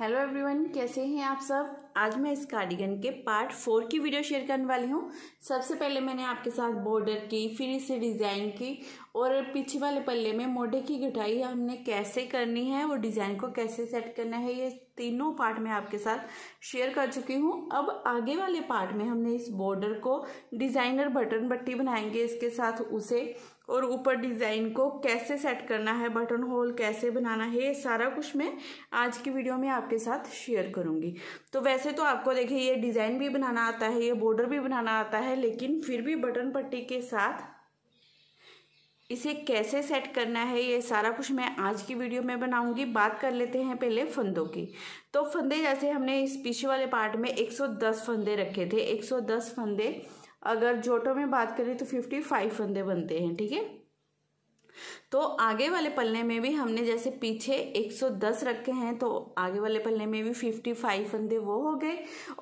hello everyone कैसे हैं आप सब आज मैं इस कार्डिगन के पार्ट फोर की वीडियो शेयर करने वाली हूँ सबसे पहले मैंने आपके साथ बॉर्डर की फिर इसे डिज़ाइन की और पीछे वाले पल्ले में मोढ़े की घटाई हमने कैसे करनी है और डिज़ाइन को कैसे सेट करना है ये तीनों पार्ट में आपके साथ शेयर कर चुकी हूँ अब आगे वाले पार्ट में हमने इस बॉर्डर को डिज़ाइनर बटन बट्टी बनाएंगे इसके साथ उसे और ऊपर डिज़ाइन को कैसे सेट करना है बटन होल कैसे बनाना है ये सारा कुछ मैं आज की वीडियो में आपके साथ शेयर करूँगी तो वैसे तो आपको देखिए ये डिज़ाइन भी बनाना आता है ये बॉर्डर भी बनाना आता है लेकिन फिर भी बटन पट्टी के साथ इसे कैसे सेट करना है ये सारा कुछ मैं आज की वीडियो में बनाऊंगी बात कर लेते हैं पहले फंदों की तो फंदे जैसे हमने इस पीछे वाले पार्ट में 110 फंदे रखे थे 110 फंदे अगर जोटो में बात करें तो फिफ्टी फाइव फंदे बनते हैं ठीक है तो आगे वाले पल्ले में भी हमने जैसे पीछे 110 रखे हैं तो आगे वाले पल्ले में भी 55 फंदे वो हो गए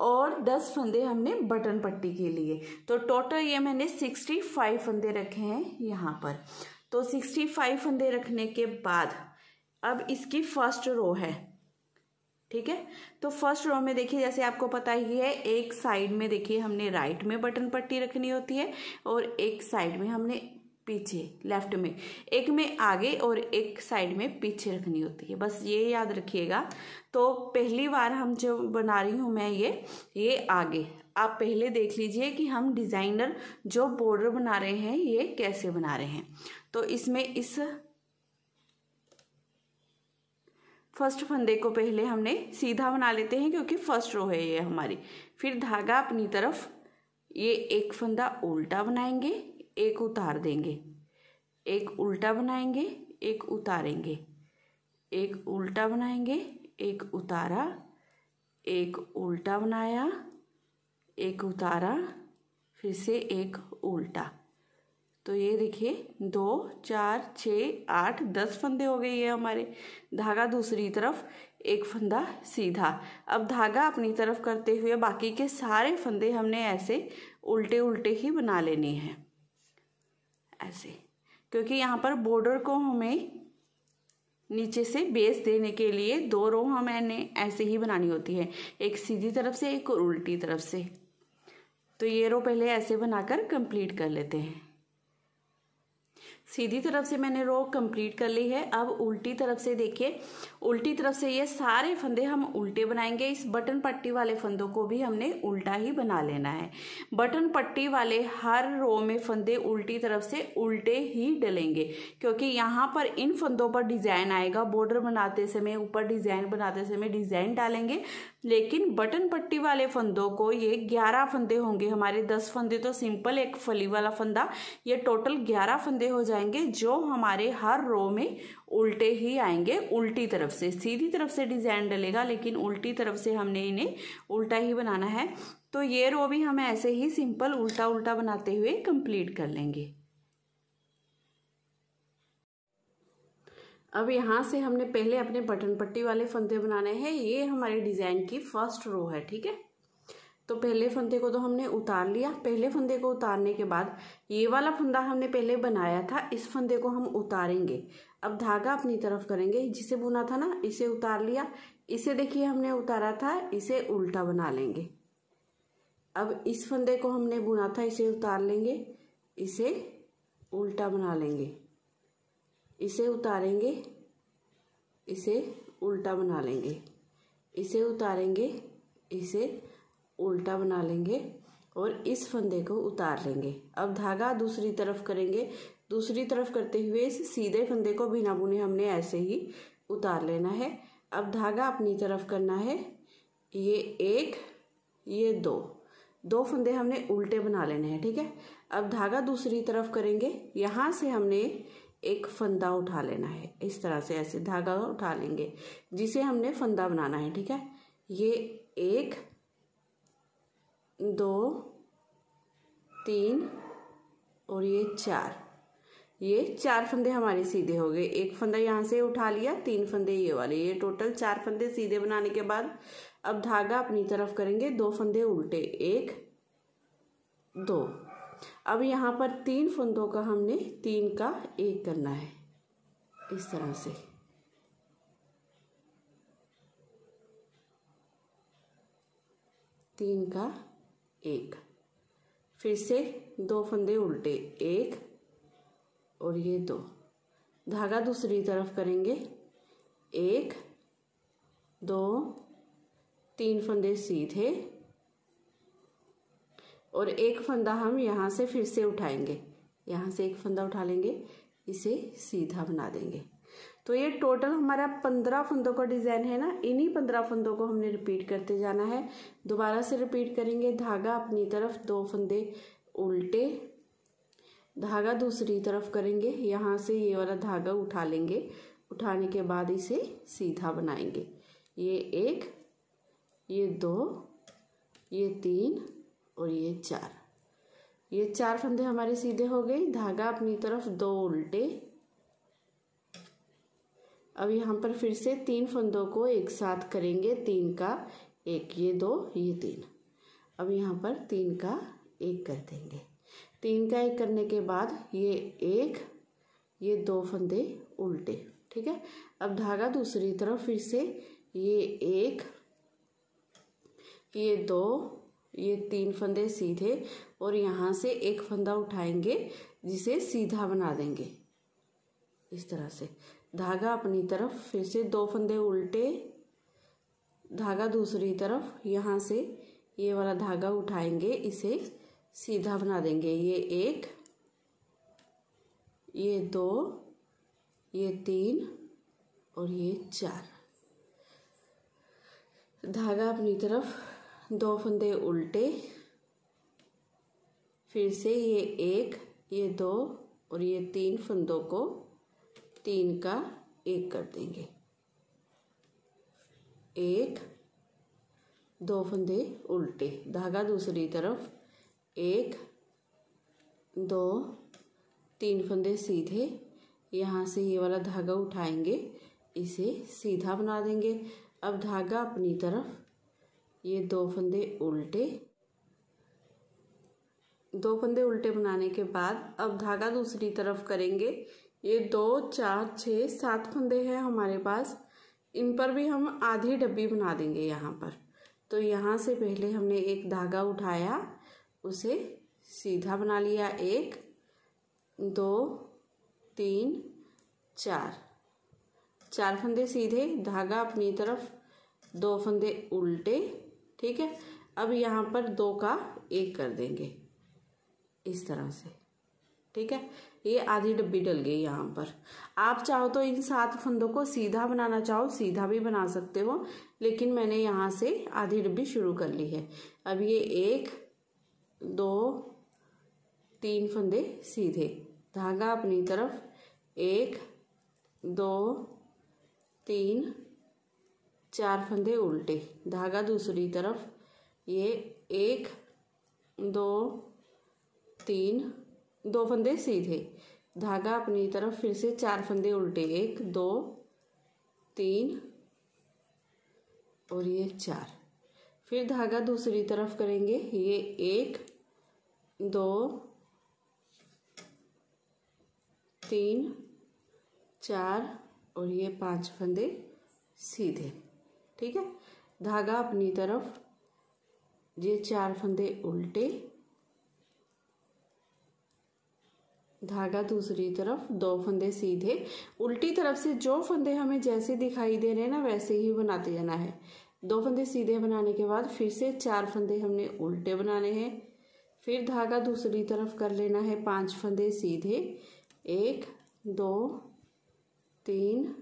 और 10 फंदे हमने बटन पट्टी के लिए तो टोटल ये मैंने 65 फंदे रखे हैं यहाँ पर तो 65 फंदे रखने के बाद अब इसकी फर्स्ट रो है ठीक है तो फर्स्ट रो में देखिए जैसे आपको पता ही है एक साइड में देखिए हमने राइट में बटन पट्टी रखनी होती है और एक साइड में हमने पीछे लेफ्ट में एक में आगे और एक साइड में पीछे रखनी होती है बस ये याद रखिएगा तो पहली बार हम जो बना रही हूँ मैं ये ये आगे आप पहले देख लीजिए कि हम डिज़ाइनर जो बॉर्डर बना रहे हैं ये कैसे बना रहे हैं तो इसमें इस फर्स्ट फंदे को पहले हमने सीधा बना लेते हैं क्योंकि फर्स्ट रो है ये हमारी फिर धागा अपनी तरफ ये एक फंदा उल्टा बनाएंगे एक उतार देंगे एक उल्टा बनाएंगे एक उतारेंगे एक उल्टा बनाएंगे एक उतारा एक उल्टा बनाया एक उतारा फिर से एक उल्टा तो ये देखिए दो चार छ आठ दस फंदे हो गए ये हमारे धागा दूसरी तरफ एक फंदा सीधा अब धागा अपनी तरफ करते हुए बाकी के सारे फंदे हमने ऐसे उल्टे उल्टे ही बना लेने हैं ऐसे क्योंकि यहाँ पर बॉर्डर को हमें नीचे से बेस देने के लिए दो रो हमें ऐसे ही बनानी होती है एक सीधी तरफ से एक और उल्टी तरफ से तो ये रो पहले ऐसे बनाकर कंप्लीट कर लेते हैं सीधी तरफ से मैंने रो कंप्लीट कर ली है अब उल्टी तरफ से देखिए उल्टी तरफ से ये सारे फंदे हम उल्टे बनाएंगे इस बटन पट्टी वाले फंदों को भी हमने उल्टा ही बना लेना है बटन पट्टी वाले हर रो में फंदे उल्टी तरफ से उल्टे ही डलेंगे क्योंकि यहाँ पर इन फंदों पर डिज़ाइन आएगा बॉर्डर बनाते समय ऊपर डिज़ाइन बनाते समय डिज़ाइन डालेंगे लेकिन बटन पट्टी वाले फंदों को ये ग्यारह फंदे होंगे हमारे दस फंदे तो सिंपल एक फली वाला फंदा ये टोटल ग्यारह फंदे हो जाएंगे जो हमारे हर रो में उल्टे ही आएंगे उल्टी तरफ से सीधी तरफ से डिज़ाइन डलेगा लेकिन उल्टी तरफ से हमने इन्हें उल्टा ही बनाना है तो ये रो भी हम ऐसे ही सिंपल उल्टा उल्टा बनाते हुए कंप्लीट कर लेंगे अब यहाँ से हमने पहले अपने बटन पट्टी वाले फंदे बनाने हैं ये हमारे डिज़ाइन की फर्स्ट रो है ठीक है तो पहले फंदे को तो हमने उतार लिया पहले फंदे को उतारने के बाद ये वाला फंदा हमने पहले बनाया था इस फंदे को हम उतारेंगे अब धागा अपनी तरफ करेंगे जिसे बुना था ना इसे उतार लिया इसे देखिए हमने उतारा था इसे उल्टा बना लेंगे अब इस फंदे को हमने बुना था इसे उतार लेंगे इसे उल्टा बना लेंगे इसे उतारेंगे इसे उल्टा बना लेंगे इसे उतारेंगे इसे उल्टा बना लेंगे और इस फंदे को उतार लेंगे अब धागा दूसरी तरफ करेंगे दूसरी तरफ करते हुए इस सीधे फंदे को बिना बुने हमने ऐसे ही उतार लेना है अब धागा अपनी तरफ करना है ये एक ये दो दो फंदे हमने उल्टे बना लेने हैं ठीक है अब धागा दूसरी तरफ करेंगे यहाँ से हमने एक फंदा उठा लेना है इस तरह से ऐसे धागा उठा लेंगे जिसे हमने फंदा बनाना है ठीक है ये एक दो तीन और ये चार ये चार फंदे हमारे सीधे हो गए एक फंदा यहाँ से उठा लिया तीन फंदे ये वाले ये टोटल चार फंदे सीधे बनाने के बाद अब धागा अपनी तरफ करेंगे दो फंदे उल्टे एक दो अब यहाँ पर तीन फंदों का हमने तीन का एक करना है इस तरह से तीन का एक फिर से दो फंदे उल्टे एक और ये दो धागा दूसरी तरफ करेंगे एक दो तीन फंदे सीधे और एक फंदा हम यहाँ से फिर से उठाएंगे यहाँ से एक फंदा उठा लेंगे इसे सीधा बना देंगे तो ये टोटल हमारा पंद्रह फंदों का डिज़ाइन है ना इन्हीं पंद्रह फंदों को हमने रिपीट करते जाना है दोबारा से रिपीट करेंगे धागा अपनी तरफ दो फंदे उल्टे धागा दूसरी तरफ करेंगे यहाँ से ये वाला धागा उठा लेंगे उठाने के बाद इसे सीधा बनाएंगे ये एक ये दो ये तीन और ये चार ये चार फंदे हमारे सीधे हो गए धागा अपनी तरफ दो उल्टे अब यहाँ पर फिर से तीन फंदों को एक साथ करेंगे तीन का एक ये दो ये तीन अब यहाँ पर तीन का एक कर देंगे तीन का एक करने के बाद ये एक ये दो फंदे उल्टे ठीक है अब धागा दूसरी तरफ फिर से ये एक ये दो ये तीन फंदे सीधे और यहाँ से एक फंदा उठाएंगे जिसे सीधा बना देंगे इस तरह से धागा अपनी तरफ फिर से दो फंदे उल्टे धागा दूसरी तरफ यहाँ से ये वाला धागा उठाएंगे इसे सीधा बना देंगे ये एक ये दो ये तीन और ये चार धागा अपनी तरफ दो फंदे उल्टे फिर से ये एक ये दो और ये तीन फंदों को तीन का एक कर देंगे एक दो फंदे उल्टे धागा दूसरी तरफ एक दो तीन फंदे सीधे यहाँ से ये वाला धागा उठाएंगे इसे सीधा बना देंगे अब धागा अपनी तरफ ये दो फंदे उल्टे दो फंदे उल्टे बनाने के बाद अब धागा दूसरी तरफ करेंगे ये दो चार छः सात फंदे हैं हमारे पास इन पर भी हम आधी डब्बी बना देंगे यहाँ पर तो यहाँ से पहले हमने एक धागा उठाया उसे सीधा बना लिया एक दो तीन चार चार फंदे सीधे धागा अपनी तरफ दो फंदे उल्टे ठीक है अब यहाँ पर दो का एक कर देंगे इस तरह से ठीक है ये आधी डब्बी डल गई यहाँ पर आप चाहो तो इन सात फंदों को सीधा बनाना चाहो सीधा भी बना सकते हो लेकिन मैंने यहाँ से आधी डब्बी शुरू कर ली है अब ये एक दो तीन फंदे सीधे धागा अपनी तरफ एक दो तीन चार फंदे उल्टे धागा दूसरी तरफ ये एक दो तीन दो फंदे सीधे धागा अपनी तरफ फिर से चार फंदे उल्टे एक दो तीन और ये चार फिर धागा दूसरी तरफ करेंगे ये एक दो तीन चार और ये पांच फंदे सीधे ठीक है धागा अपनी तरफ ये चार फंदे उल्टे धागा दूसरी तरफ दो फंदे सीधे उल्टी तरफ से जो फंदे हमें जैसे दिखाई दे रहे हैं ना वैसे ही बनाते जाना है दो फंदे सीधे बनाने के बाद फिर से चार फंदे हमने उल्टे बनाने हैं फिर धागा दूसरी तरफ कर लेना है पांच फंदे सीधे एक दो तीन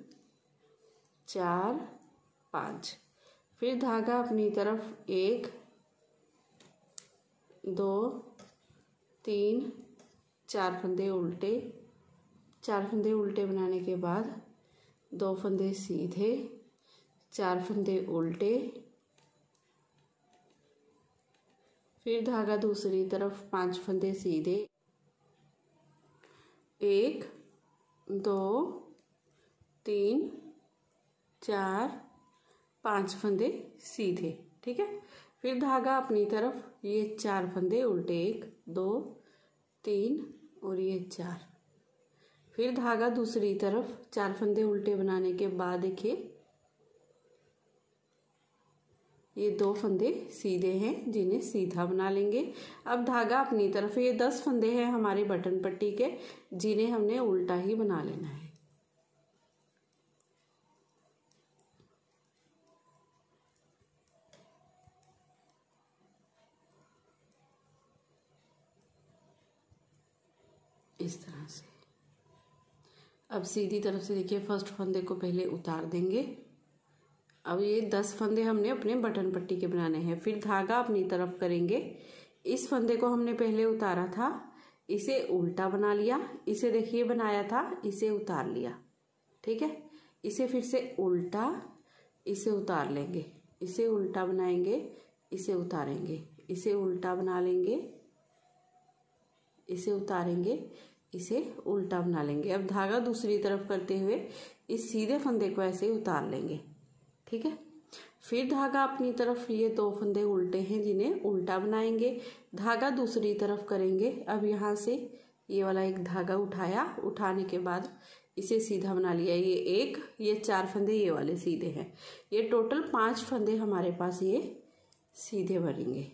चार पाँच फिर धागा अपनी तरफ एक दो तीन चार फंदे उल्टे चार फंदे उल्टे बनाने के बाद दो फंदे सीधे चार फंदे उल्टे फिर धागा दूसरी तरफ पांच फंदे सीधे एक दो तीन चार पांच फंदे सीधे ठीक है फिर धागा अपनी तरफ ये चार फंदे उल्टे एक दो तीन और ये चार फिर धागा दूसरी तरफ चार फंदे उल्टे बनाने के बाद देखिए ये दो फंदे सीधे हैं जिन्हें सीधा बना लेंगे अब धागा अपनी तरफ ये दस फंदे हैं हमारे बटन पट्टी के जिन्हें हमने उल्टा ही बना लेना है इस तरह से अब सीधी तरफ से देखिए फर्स्ट फंदे को पहले उतार देंगे अब ये दस फंदे हमने अपने बटन पट्टी के बनाने हैं फिर धागा अपनी तरफ करेंगे इस फंदे को हमने पहले उतारा था इसे उल्टा बना लिया इसे देखिए बनाया था इसे उतार लिया ठीक है इसे फिर से उल्टा इसे उतार लेंगे इसे उल्टा बनाएंगे इसे उतारेंगे इसे उल्टा बना लेंगे इसे उतारेंगे इसे उल्टा बना लेंगे अब धागा दूसरी तरफ करते हुए इस सीधे फंदे को ऐसे उतार लेंगे ठीक है फिर धागा अपनी तरफ ये दो फंदे उल्टे हैं जिन्हें उल्टा बनाएंगे धागा दूसरी तरफ करेंगे अब यहाँ से ये वाला एक धागा उठाया उठाने के बाद इसे सीधा बना लिया ये एक ये चार फंदे ये वाले सीधे हैं ये टोटल पांच फंदे हमारे पास ये सीधे बनेंगे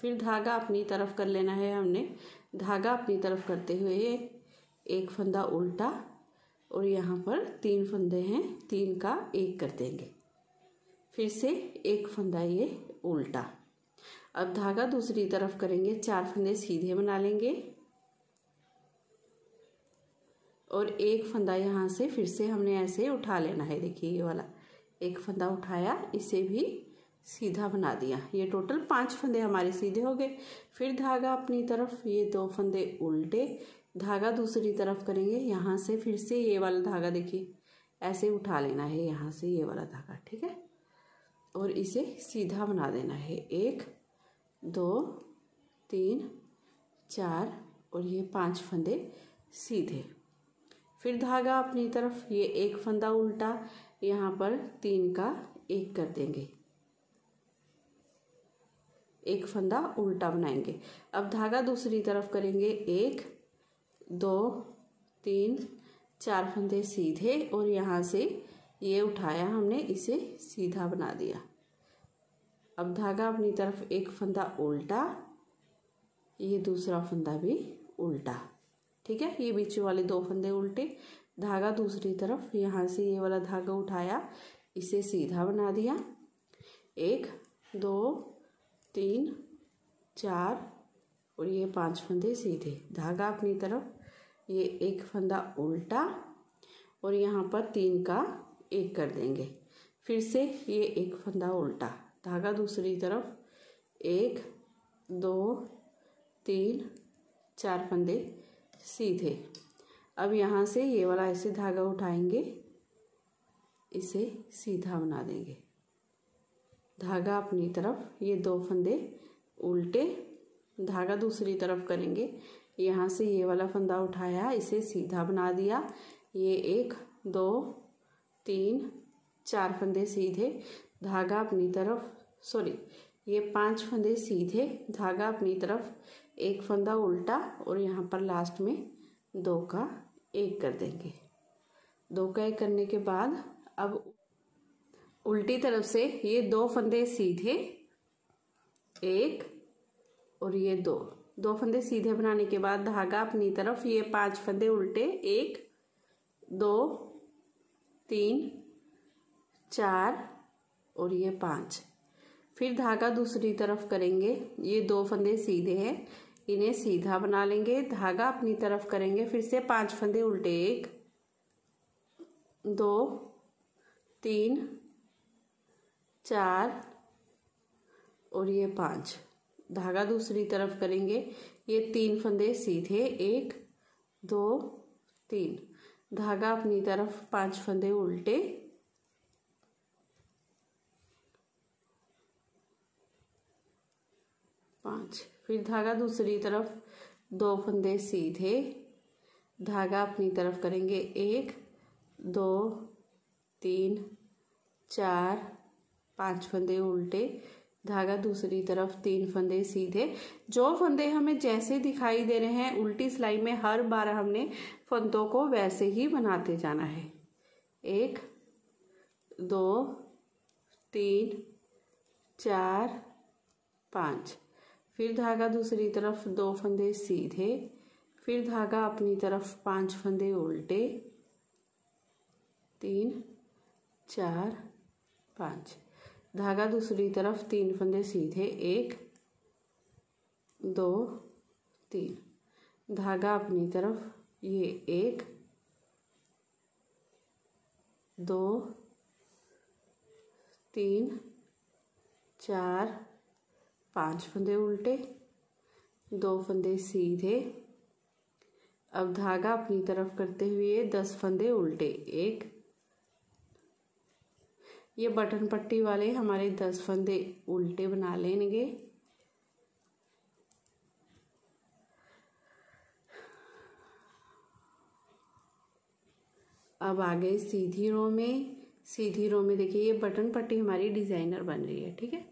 फिर धागा अपनी तरफ कर लेना है हमने धागा अपनी तरफ करते हुए एक फंदा उल्टा और यहाँ पर तीन फंदे हैं तीन का एक कर देंगे फिर से एक फंदा ये उल्टा अब धागा दूसरी तरफ करेंगे चार फंदे सीधे बना लेंगे और एक फंदा यहाँ से फिर से हमने ऐसे उठा लेना है देखिए ये वाला एक फंदा उठाया इसे भी सीधा बना दिया ये टोटल पांच फंदे हमारे सीधे हो गए फिर धागा अपनी तरफ ये दो फंदे उल्टे धागा दूसरी तरफ करेंगे यहाँ से फिर से ये वाला धागा देखिए ऐसे उठा लेना है यहाँ से ये वाला धागा ठीक है और इसे सीधा बना देना है एक दो तीन चार और ये पांच फंदे सीधे फिर धागा अपनी तरफ ये एक फंदा उल्टा यहाँ पर तीन का एक कर देंगे एक फंदा उल्टा बनाएंगे अब धागा दूसरी तरफ करेंगे एक दो तीन चार फंदे सीधे और यहाँ से ये उठाया हमने इसे सीधा बना दिया अब धागा अपनी तरफ एक फंदा उल्टा ये दूसरा फंदा भी उल्टा ठीक है ये बीच वाले दो फंदे उल्टे धागा दूसरी तरफ यहाँ से ये वाला धागा उठाया इसे सीधा बना दिया एक दो तीन चार और ये पांच फंदे सीधे धागा अपनी तरफ ये एक फंदा उल्टा और यहाँ पर तीन का एक कर देंगे फिर से ये एक फंदा उल्टा धागा दूसरी तरफ एक दो तीन चार फंदे सीधे अब यहाँ से ये वाला ऐसे धागा उठाएंगे इसे सीधा बना देंगे धागा अपनी तरफ ये दो फंदे उल्टे धागा दूसरी तरफ करेंगे यहाँ से ये वाला फंदा उठाया इसे सीधा बना दिया ये एक दो तीन चार फंदे सीधे धागा अपनी तरफ सॉरी ये पांच फंदे सीधे धागा अपनी तरफ एक फंदा उल्टा और यहाँ पर लास्ट में दो का एक कर देंगे दो का एक करने के बाद अब उल्टी तरफ से ये दो फंदे सीधे एक और ये दो दो फंदे सीधे बनाने के बाद धागा अपनी तरफ ये पांच फंदे उल्टे एक दो तीन चार और ये पांच फिर धागा दूसरी तरफ करेंगे ये दो फंदे सीधे हैं इन्हें सीधा बना लेंगे धागा अपनी तरफ करेंगे फिर से पांच फंदे उल्टे एक दो तीन चार और ये पाँच धागा दूसरी तरफ करेंगे ये तीन फंदे सीधे एक दो तीन धागा अपनी तरफ पांच फंदे उल्टे पांच फिर धागा दूसरी तरफ दो फंदे सीधे धागा अपनी तरफ करेंगे एक दो तीन चार पांच फंदे उल्टे धागा दूसरी तरफ तीन फंदे सीधे जो फंदे हमें जैसे दिखाई दे रहे हैं उल्टी सिलाई में हर बार हमने फंदों को वैसे ही बनाते जाना है एक दो तीन चार पाँच फिर धागा दूसरी तरफ दो फंदे सीधे फिर धागा अपनी तरफ पांच फंदे उल्टे तीन चार पाँच धागा दूसरी तरफ तीन फंदे सीधे एक दो तीन धागा अपनी तरफ ये एक दो तीन चार पांच फंदे उल्टे दो फंदे सीधे अब धागा अपनी तरफ करते हुए दस फंदे उल्टे एक ये बटन पट्टी वाले हमारे दस फंदे उल्टे बना लेंगे अब आ गए सीधी रो में सीधी रो में देखिए ये बटन पट्टी हमारी डिज़ाइनर बन रही है ठीक है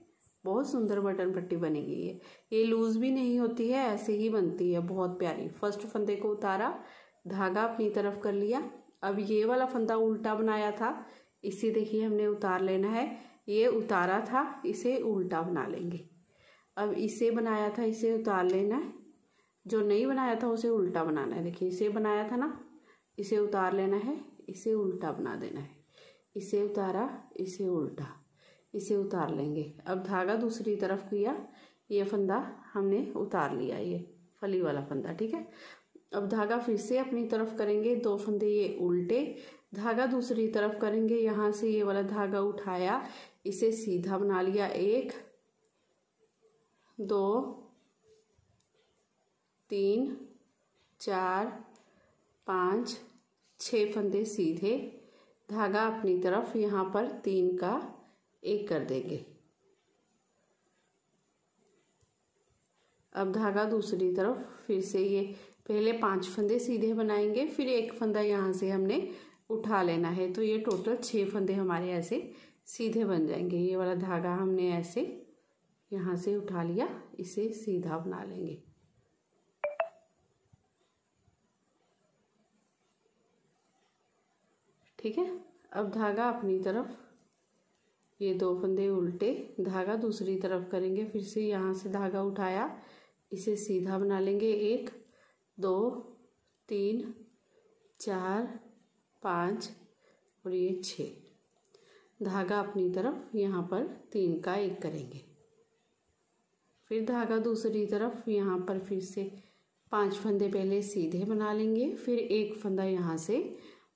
बहुत सुंदर बटन पट्टी बनेगी ये ये लूज़ भी नहीं होती है ऐसे ही बनती है बहुत प्यारी फर्स्ट फंदे को उतारा धागा अपनी तरफ कर लिया अब ये वाला फंदा उल्टा बनाया था इसे देखिए हमने उतार लेना है ये उतारा था इसे उल्टा बना लेंगे अब इसे बनाया था इसे उतार लेना है जो नहीं बनाया था उसे उल्टा बनाना है देखिए इसे बनाया था ना इसे उतार लेना है इसे उल्टा बना देना है इसे उतारा इसे उल्टा इसे उतार लेंगे अब धागा दूसरी तरफ किया ये फंदा हमने उतार लिया ये फली वाला फंदा ठीक है अब धागा फिर से अपनी तरफ करेंगे दो फंदे ये उल्टे धागा दूसरी तरफ करेंगे यहाँ से ये वाला धागा उठाया इसे सीधा बना लिया एक दो तीन चार पाँच छः फंदे सीधे धागा अपनी तरफ यहाँ पर तीन का एक कर देंगे अब धागा दूसरी तरफ फिर से ये पहले पांच फंदे सीधे बनाएंगे फिर एक फंदा यहाँ से हमने उठा लेना है तो ये टोटल छः फंदे हमारे ऐसे सीधे बन जाएंगे ये वाला धागा हमने ऐसे यहाँ से उठा लिया इसे सीधा बना लेंगे ठीक है अब धागा अपनी तरफ ये दो फंदे उल्टे धागा दूसरी तरफ करेंगे फिर से यहाँ से धागा उठाया इसे सीधा बना लेंगे एक दो तीन चार पाँच और ये छः धागा अपनी तरफ यहाँ पर तीन का एक करेंगे फिर धागा दूसरी तरफ यहाँ पर फिर से पांच फंदे पहले सीधे बना लेंगे फिर एक फंदा यहाँ से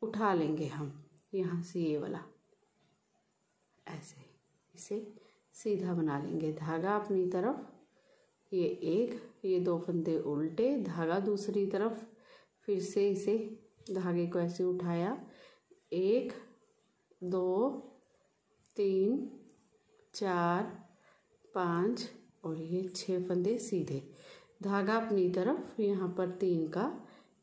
उठा लेंगे हम यहाँ से ये वाला ऐसे इसे सीधा बना लेंगे धागा अपनी तरफ ये एक ये दो फंदे उल्टे धागा दूसरी तरफ फिर से इसे धागे को ऐसे उठाया एक दो तीन चार पाँच और ये छः फंदे सीधे धागा अपनी तरफ यहाँ पर तीन का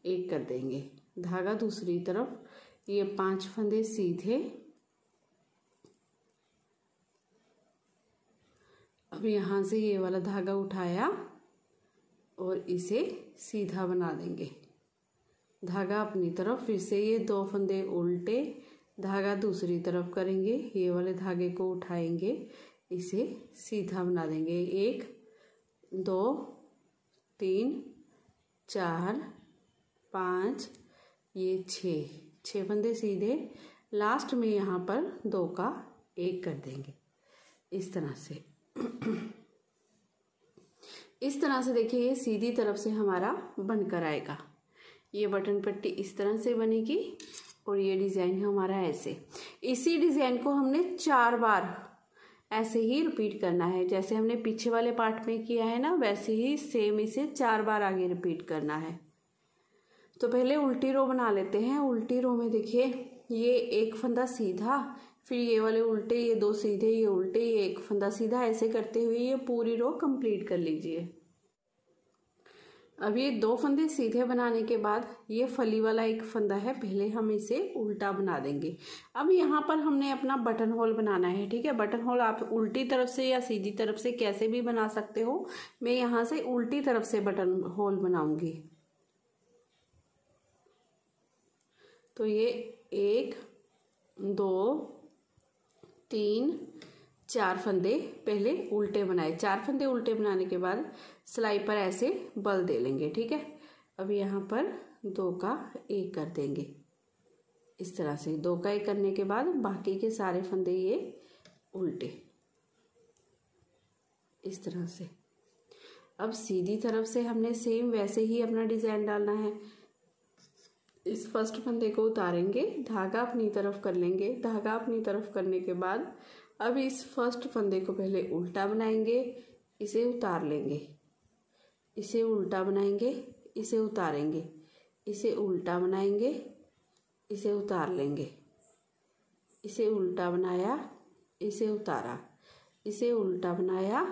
एक कर देंगे धागा दूसरी तरफ ये पांच फंदे सीधे अब यहाँ से ये वाला धागा उठाया और इसे सीधा बना देंगे धागा अपनी तरफ फिर से ये दो फंदे उल्टे धागा दूसरी तरफ करेंगे ये वाले धागे को उठाएंगे इसे सीधा बना देंगे एक दो तीन चार पाँच ये छः छः फंदे सीधे लास्ट में यहाँ पर दो का एक कर देंगे इस तरह से इस तरह से देखिए ये सीधी तरफ से हमारा बनकर आएगा ये बटन पट्टी इस तरह से बनेगी और ये डिज़ाइन है हमारा ऐसे इसी डिज़ाइन को हमने चार बार ऐसे ही रिपीट करना है जैसे हमने पीछे वाले पार्ट में किया है ना वैसे ही सेम इसे चार बार आगे रिपीट करना है तो पहले उल्टी रो बना लेते हैं उल्टी रो में देखिए ये एक फंदा सीधा फिर ये वाले उल्टे ये दो सीधे ये उल्टे ये एक फंदा सीधा ऐसे करते हुए ये पूरी रो कंप्लीट कर लीजिए अब ये दो फंदे सीधे बनाने के बाद ये फली वाला एक फंदा है पहले हम इसे उल्टा बना देंगे अब यहाँ पर हमने अपना बटन होल बनाना है ठीक है बटन होल आप उल्टी तरफ से या सीधी तरफ से कैसे भी बना सकते हो मैं यहाँ से उल्टी तरफ से बटन होल बनाऊंगी तो ये एक दो तीन चार फंदे पहले उल्टे बनाए चार फंदे उल्टे बनाने के बाद सिलाई पर ऐसे बल दे लेंगे ठीक है अब यहाँ पर दो का एक कर देंगे इस तरह से दो का एक करने के बाद बाकी के सारे फंदे ये उल्टे इस तरह से अब सीधी तरफ से हमने सेम वैसे ही अपना डिज़ाइन डालना है इस फर्स्ट फंदे को उतारेंगे धागा अपनी तरफ कर लेंगे धागा अपनी तरफ करने के बाद अब इस फर्स्ट फंदे को पहले उल्टा बनाएंगे इसे उतार लेंगे इसे उल्टा बनाएंगे इसे उतारेंगे इसे उल्टा बनाएंगे इसे उतार लेंगे इसे उल्टा बनाया इसे उतारा इसे उल्टा बनाया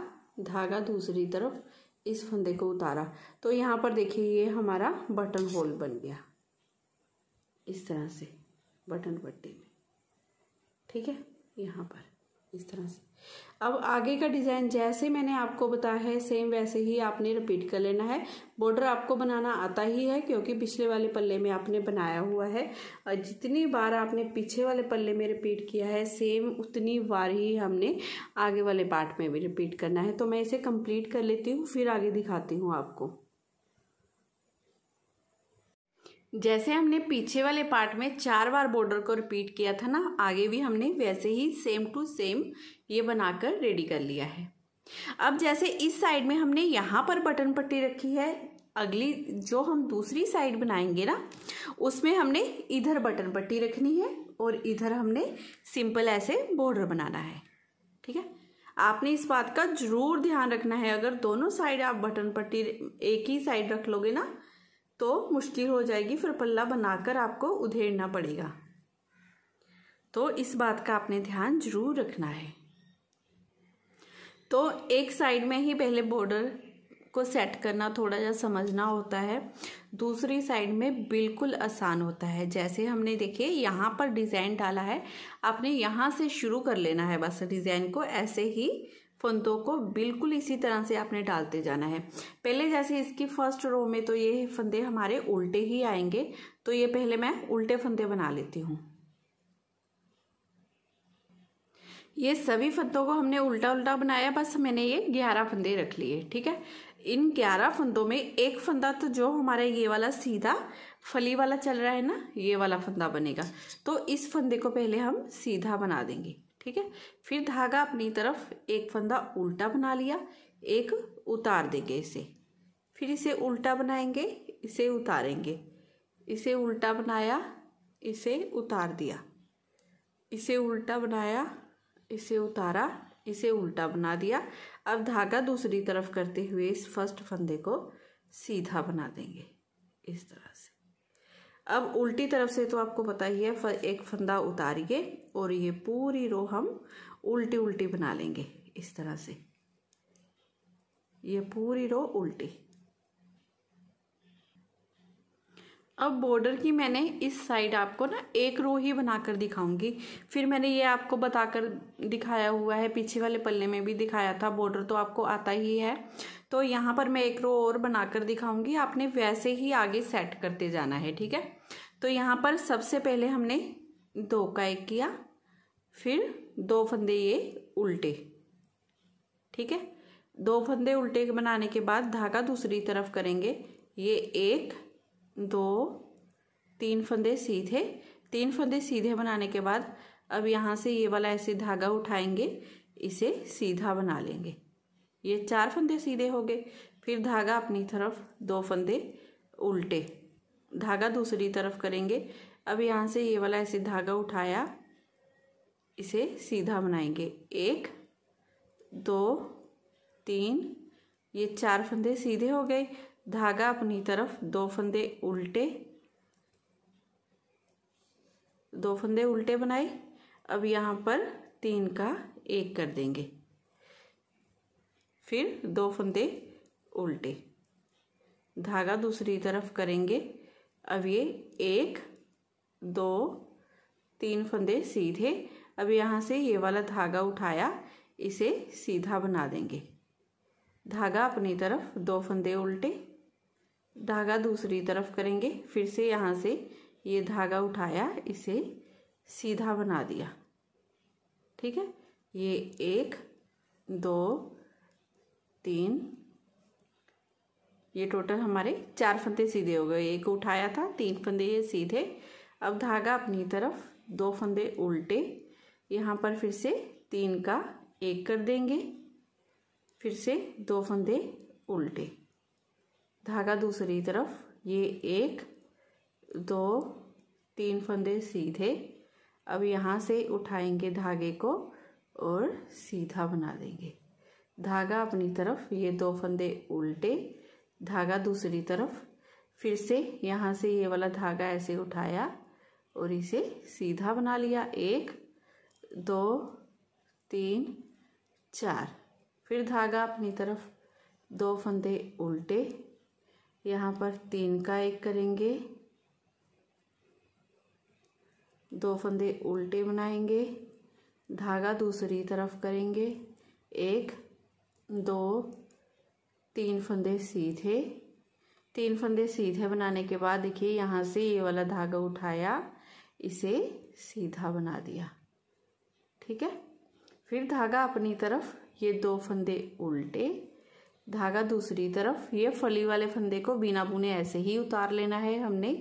धागा दूसरी तरफ इस फंदे को उतारा तो यहाँ पर देखिए ये हमारा बटन होल बन गया इस तरह से बटन पट्टी में ठीक है यहाँ पर इस तरह से अब आगे का डिज़ाइन जैसे मैंने आपको बताया है सेम वैसे ही आपने रिपीट कर लेना है बॉर्डर आपको बनाना आता ही है क्योंकि पिछले वाले पल्ले में आपने बनाया हुआ है और जितनी बार आपने पीछे वाले पल्ले में रिपीट किया है सेम उतनी बार ही हमने आगे वाले पार्ट में भी रिपीट करना है तो मैं इसे कंप्लीट कर लेती हूँ फिर आगे दिखाती हूँ आपको जैसे हमने पीछे वाले पार्ट में चार बार बॉर्डर को रिपीट किया था ना आगे भी हमने वैसे ही सेम टू सेम ये बनाकर रेडी कर लिया है अब जैसे इस साइड में हमने यहाँ पर बटन पट्टी रखी है अगली जो हम दूसरी साइड बनाएंगे ना उसमें हमने इधर बटन पट्टी रखनी है और इधर हमने सिंपल ऐसे बॉर्डर बनाना है ठीक है आपने इस बात का जरूर ध्यान रखना है अगर दोनों साइड आप बटन पट्टी एक ही साइड रख लोगे ना तो मुश्किल हो जाएगी फिर पल्ला बनाकर आपको उधेड़ना पड़ेगा तो इस बात का आपने ध्यान जरूर रखना है तो एक साइड में ही पहले बॉर्डर को सेट करना थोड़ा सा समझना होता है दूसरी साइड में बिल्कुल आसान होता है जैसे हमने देखिए यहाँ पर डिज़ाइन डाला है आपने यहाँ से शुरू कर लेना है बस डिज़ाइन को ऐसे ही फंदों को बिल्कुल इसी तरह से आपने डालते जाना है पहले जैसे इसकी फर्स्ट रो में तो ये फंदे हमारे उल्टे ही आएंगे तो ये पहले मैं उल्टे फंदे बना लेती हूँ ये सभी फंदों को हमने उल्टा उल्टा बनाया बस मैंने ये ग्यारह फंदे रख लिए ठीक है इन ग्यारह फंदों में एक फंदा तो जो हमारा ये वाला सीधा फली वाला चल रहा है ना ये वाला फंदा बनेगा तो इस फंदे को पहले हम सीधा बना देंगे ठीक है फिर धागा अपनी तरफ एक फंदा उल्टा बना लिया एक उतार देंगे इसे फिर इसे उल्टा बनाएंगे इसे उतारेंगे इसे उल्टा बनाया इसे उतार दिया इसे उल्टा बनाया इसे उतारा इसे उल्टा बना दिया अब धागा दूसरी तरफ करते हुए इस फर्स्ट फंदे को सीधा बना देंगे इस तरह अब उल्टी तरफ से तो आपको पता ही है एक फंदा उतारिए और ये पूरी रो हम उल्टी उल्टी बना लेंगे इस तरह से ये पूरी रो उल्टी अब बॉर्डर की मैंने इस साइड आपको ना एक रो ही बनाकर दिखाऊंगी फिर मैंने ये आपको बताकर दिखाया हुआ है पीछे वाले पल्ले में भी दिखाया था बॉर्डर तो आपको आता ही है तो यहाँ पर मैं एक रो और बनाकर दिखाऊंगी आपने वैसे ही आगे सेट करते जाना है ठीक है तो यहाँ पर सबसे पहले हमने दो का एक किया फिर दो फंदे ये उल्टे ठीक है दो फंदे उल्टे बनाने के बाद धागा दूसरी तरफ करेंगे ये एक दो तीन फंदे सीधे तीन फंदे सीधे बनाने के बाद अब यहाँ से ये वाला ऐसे धागा उठाएंगे इसे सीधा बना लेंगे ये चार फंदे सीधे हो गए फिर धागा अपनी तरफ दो फंदे उल्टे धागा दूसरी तरफ करेंगे अब यहाँ से ये वाला ऐसे धागा उठाया इसे सीधा बनाएंगे एक दो तीन ये चार फंदे सीधे हो गए धागा अपनी तरफ दो फंदे उल्टे दो फंदे उल्टे बनाए अब यहाँ पर तीन का एक कर देंगे फिर दो फंदे उल्टे धागा दूसरी तरफ करेंगे अब ये एक दो तीन फंदे सीधे अब यहाँ से ये वाला धागा उठाया इसे सीधा बना देंगे धागा अपनी तरफ दो फंदे उल्टे धागा दूसरी तरफ करेंगे फिर से यहाँ से ये धागा उठाया इसे सीधा बना दिया ठीक है ये एक दो तीन ये टोटल हमारे चार फंदे सीधे हो गए एक उठाया था तीन फंदे ये सीधे अब धागा अपनी तरफ दो फंदे उल्टे यहाँ पर फिर से तीन का एक कर देंगे फिर से दो फंदे उल्टे धागा दूसरी तरफ ये एक दो तीन फंदे सीधे अब यहाँ से उठाएंगे धागे को और सीधा बना देंगे धागा अपनी तरफ ये दो फंदे उल्टे धागा दूसरी तरफ फिर से यहाँ से ये वाला धागा ऐसे उठाया और इसे सीधा बना लिया एक दो तीन चार फिर धागा अपनी तरफ दो फंदे उल्टे यहाँ पर तीन का एक करेंगे दो फंदे उल्टे बनाएंगे धागा दूसरी तरफ करेंगे एक दो तीन फंदे सीधे तीन फंदे सीधे बनाने के बाद देखिए यहाँ से ये वाला धागा उठाया इसे सीधा बना दिया ठीक है फिर धागा अपनी तरफ ये दो फंदे उल्टे धागा दूसरी तरफ ये फली वाले फंदे को बिना बुने ऐसे ही उतार लेना है हमने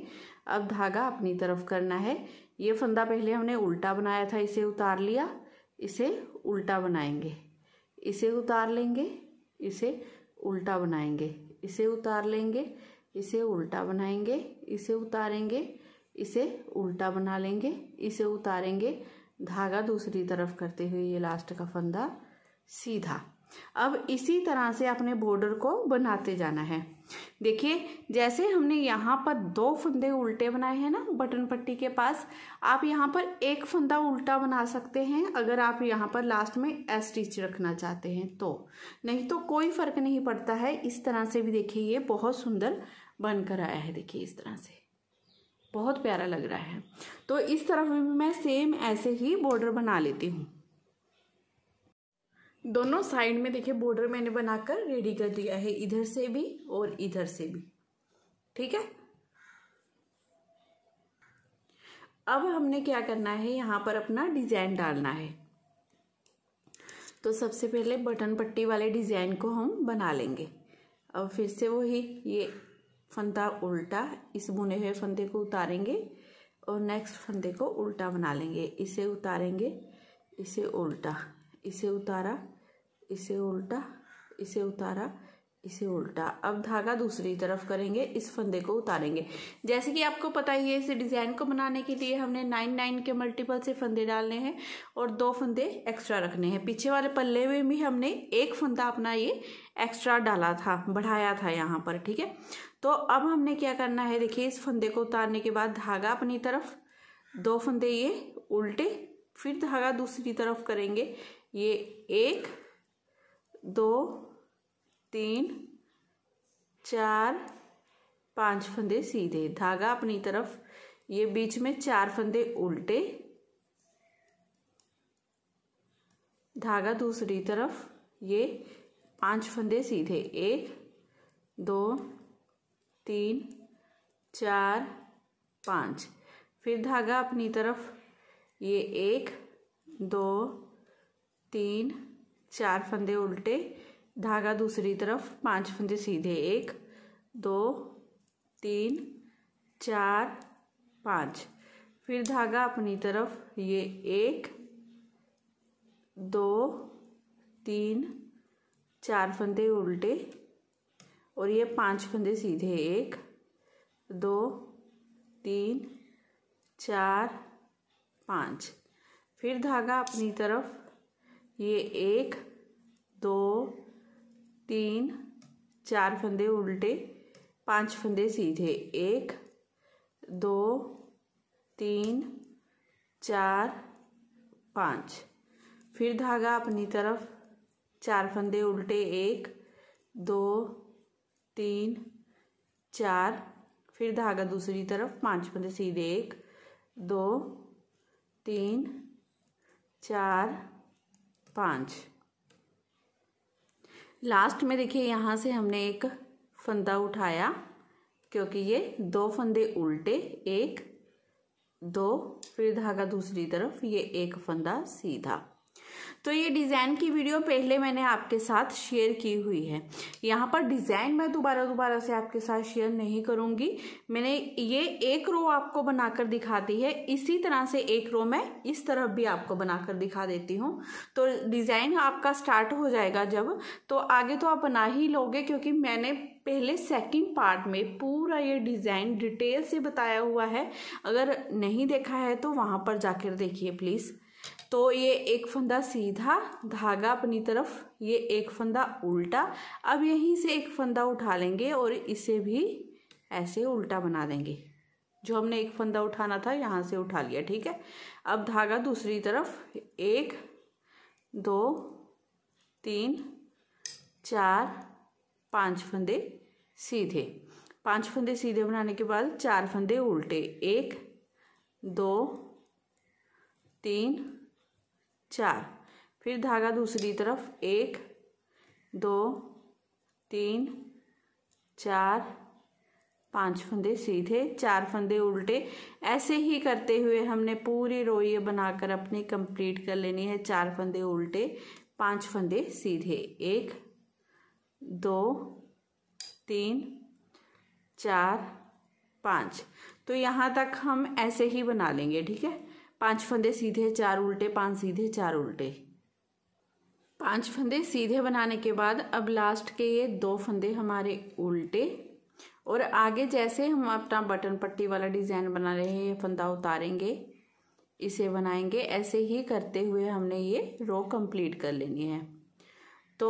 अब धागा अपनी तरफ करना है ये फंदा पहले हमने उल्टा बनाया था इसे उतार लिया इसे उल्टा बनाएंगे इसे उतार लेंगे इसे उल्टा बनाएंगे इसे उतार लेंगे इसे उल्टा बनाएंगे इसे उतारेंगे इसे उल्टा बना लेंगे इसे उतारेंगे धागा दूसरी तरफ करते हुए ये लास्ट का फंदा सीधा अब इसी तरह से अपने बॉर्डर को बनाते जाना है देखिए जैसे हमने यहाँ पर दो फंदे उल्टे बनाए हैं ना बटन पट्टी के पास आप यहाँ पर एक फंदा उल्टा बना सकते हैं अगर आप यहाँ पर लास्ट में एस स्टिच रखना चाहते हैं तो नहीं तो कोई फ़र्क नहीं पड़ता है इस तरह से भी देखिए ये बहुत सुंदर बनकर आया है देखिए इस तरह से बहुत प्यारा लग रहा है तो इस तरफ भी मैं सेम ऐसे ही बॉर्डर बना लेती हूँ दोनों साइड में देखिए बॉर्डर मैंने बनाकर रेडी कर दिया है इधर से भी और इधर से भी ठीक है अब हमने क्या करना है यहाँ पर अपना डिजाइन डालना है तो सबसे पहले बटन पट्टी वाले डिजाइन को हम बना लेंगे अब फिर से वही ये फंदा उल्टा इस बुने हुए फंदे को उतारेंगे और नेक्स्ट फंदे को उल्टा बना लेंगे इसे उतारेंगे इसे उल्टा इसे उतारा इसे उल्टा इसे उतारा इसे उल्टा अब धागा दूसरी तरफ करेंगे इस फंदे को उतारेंगे जैसे कि आपको पता ही है इस डिज़ाइन को बनाने के लिए हमने नाइन नाइन के मल्टीपल से फंदे डालने हैं और दो फंदे एक्स्ट्रा रखने हैं पीछे वाले पल्ले में भी हमने एक फंदा अपना ये एक्स्ट्रा डाला था बढ़ाया था यहाँ पर ठीक है तो अब हमने क्या करना है देखिए इस फंदे को उतारने के बाद धागा अपनी तरफ दो फंदे ये उल्टे फिर धागा दूसरी तरफ करेंगे ये एक दो तीन चार पांच फंदे सीधे धागा अपनी तरफ ये बीच में चार फंदे उल्टे धागा दूसरी तरफ ये पांच फंदे सीधे एक दो तीन चार पाँच फिर धागा अपनी तरफ ये एक दो तीन चार फंदे उल्टे धागा दूसरी तरफ पांच फंदे सीधे एक दो तीन चार पाँच फिर धागा अपनी तरफ ये एक दो तीन चार फंदे उल्टे और ये पांच फंदे सीधे एक दो तीन चार पाँच फिर धागा अपनी तरफ ये एक दो तीन चार फंदे उल्टे पांच फंदे सीधे एक दो तीन चार पाँच फिर धागा अपनी तरफ चार फंदे उल्टे एक दो तीन चार फिर धागा दूसरी तरफ पांच फंदे सीधे एक दो तीन चार पाँच लास्ट में देखिए यहाँ से हमने एक फंदा उठाया क्योंकि ये दो फंदे उल्टे एक दो फिर धागा दूसरी तरफ ये एक फंदा सीधा तो ये डिज़ाइन की वीडियो पहले मैंने आपके साथ शेयर की हुई है यहाँ पर डिज़ाइन मैं दोबारा दोबारा से आपके साथ शेयर नहीं करूँगी मैंने ये एक रो आपको बनाकर दिखा दी है इसी तरह से एक रो मैं इस तरफ भी आपको बनाकर दिखा देती हूँ तो डिज़ाइन आपका स्टार्ट हो जाएगा जब तो आगे तो आप बना ही लोगे क्योंकि मैंने पहले सेकंड पार्ट में पूरा ये डिज़ाइन डिटेल से बताया हुआ है अगर नहीं देखा है तो वहाँ पर जाकर देखिए प्लीज़ तो ये एक फंदा सीधा धागा अपनी तरफ ये एक फंदा उल्टा अब यहीं से एक फंदा उठा लेंगे और इसे भी ऐसे उल्टा बना देंगे जो हमने एक फंदा उठाना था यहाँ से उठा लिया ठीक है अब धागा दूसरी तरफ एक दो तीन चार पांच फंदे सीधे पांच फंदे सीधे बनाने के बाद चार फंदे उल्टे एक दो तीन चार फिर धागा दूसरी तरफ एक दो तीन चार पांच फंदे सीधे चार फंदे उल्टे ऐसे ही करते हुए हमने पूरी रोइे बनाकर अपनी कंप्लीट कर लेनी है चार फंदे उल्टे पांच फंदे सीधे एक दो तीन चार पाँच तो यहाँ तक हम ऐसे ही बना लेंगे ठीक है पांच फंदे सीधे चार उल्टे पांच सीधे चार उल्टे पांच फंदे सीधे बनाने के बाद अब लास्ट के ये दो फंदे हमारे उल्टे और आगे जैसे हम अपना बटन पट्टी वाला डिज़ाइन बना रहे हैं ये फंदा उतारेंगे इसे बनाएंगे ऐसे ही करते हुए हमने ये रो कंप्लीट कर लेनी है तो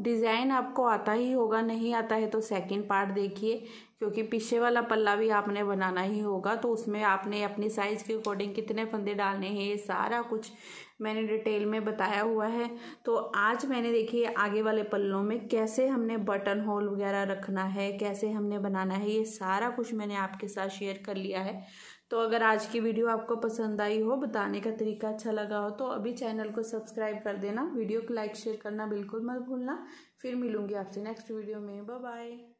डिज़ाइन आपको आता ही होगा नहीं आता है तो सेकंड पार्ट देखिए क्योंकि पीछे वाला पल्ला भी आपने बनाना ही होगा तो उसमें आपने अपनी साइज़ के अकॉर्डिंग कितने फंदे डालने हैं ये सारा कुछ मैंने डिटेल में बताया हुआ है तो आज मैंने देखिए आगे वाले पल्लों में कैसे हमने बटन होल वगैरह रखना है कैसे हमने बनाना है ये सारा कुछ मैंने आपके साथ शेयर कर लिया है तो अगर आज की वीडियो आपको पसंद आई हो बताने का तरीका अच्छा लगा हो तो अभी चैनल को सब्सक्राइब कर देना वीडियो को लाइक शेयर करना बिल्कुल मत भूलना फिर मिलूंगी आपसे नेक्स्ट वीडियो में बाय